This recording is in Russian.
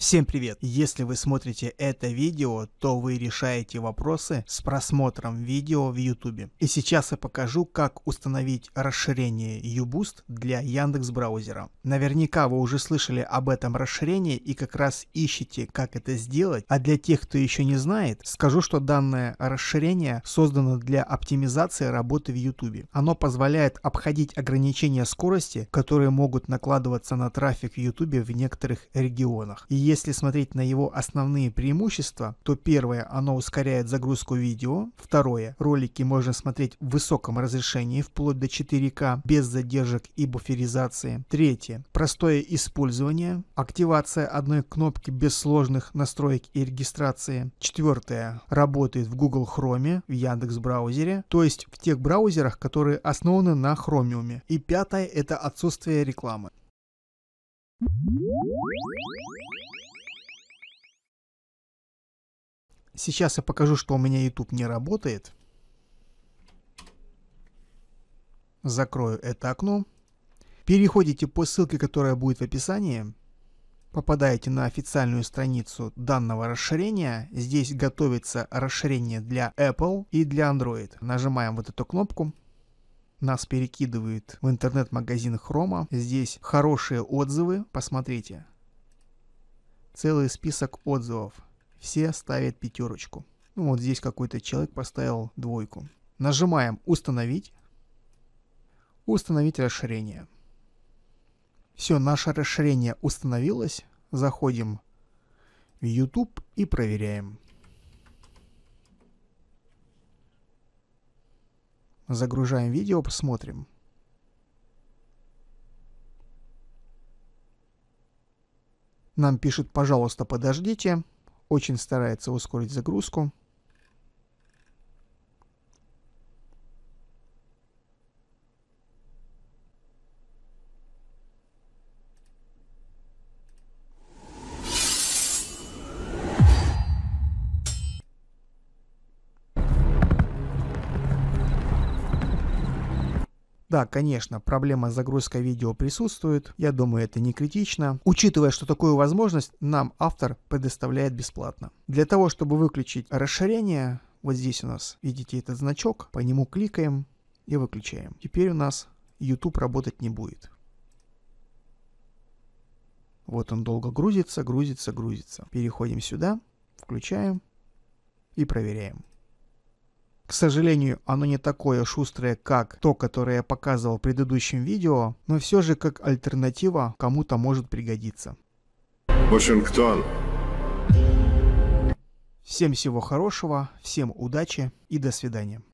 Всем привет! Если вы смотрите это видео, то вы решаете вопросы с просмотром видео в YouTube. И сейчас я покажу, как установить расширение YouBoost для Яндекс браузера. Наверняка вы уже слышали об этом расширении и как раз ищете, как это сделать. А для тех, кто еще не знает, скажу, что данное расширение создано для оптимизации работы в YouTube. Оно позволяет обходить ограничения скорости, которые могут накладываться на трафик в YouTube в некоторых регионах. И если смотреть на его основные преимущества, то первое, оно ускоряет загрузку видео. Второе, ролики можно смотреть в высоком разрешении, вплоть до 4К, без задержек и буферизации. Третье, простое использование, активация одной кнопки без сложных настроек и регистрации. Четвертое, работает в Google Chrome, в Яндекс браузере, то есть в тех браузерах, которые основаны на Chromium. И пятое, это отсутствие рекламы. Сейчас я покажу, что у меня YouTube не работает. Закрою это окно. Переходите по ссылке, которая будет в описании. Попадаете на официальную страницу данного расширения. Здесь готовится расширение для Apple и для Android. Нажимаем вот эту кнопку. Нас перекидывает в интернет-магазин Chrome. Здесь хорошие отзывы. Посмотрите. Целый список отзывов. Все ставят пятерочку. Ну вот здесь какой-то человек поставил двойку. Нажимаем «Установить». «Установить расширение». Все, наше расширение установилось. Заходим в YouTube и проверяем. Загружаем видео, посмотрим. Нам пишет, пожалуйста, подождите очень старается ускорить загрузку. Да, конечно, проблема с загрузкой видео присутствует, я думаю, это не критично. Учитывая, что такую возможность нам автор предоставляет бесплатно. Для того, чтобы выключить расширение, вот здесь у нас, видите этот значок, по нему кликаем и выключаем. Теперь у нас YouTube работать не будет. Вот он долго грузится, грузится, грузится. Переходим сюда, включаем и проверяем. К сожалению, оно не такое шустрое, как то, которое я показывал в предыдущем видео, но все же как альтернатива кому-то может пригодиться. Вашингтон. Всем всего хорошего, всем удачи и до свидания.